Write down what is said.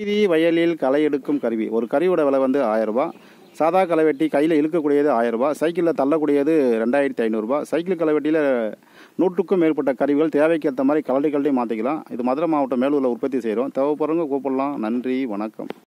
வீதி வயலில் களை எடுக்கும் கருவி ஒரு கருவியோட விலை வந்து ஆயரூபா சாதா களைவெட்டி கையில் இழுக்கக்கூடியது ஆயரூபா சைக்கிளில் தள்ளக்கூடியது ரெண்டாயிரத்தி ஐநூறுரூபா சைக்கிள் களைவெட்டியில் நூற்றுக்கும் மேற்பட்ட கருவிகள் தேவைக்கேற்ற மாதிரி கலட்டி கலட்டி மாற்றிக்கலாம் இது மதுரை மாவட்டம் மேலூரில் உற்பத்தி செய்கிறோம் தேவைப்படுறவங்க கூப்பிடலாம் நன்றி வணக்கம்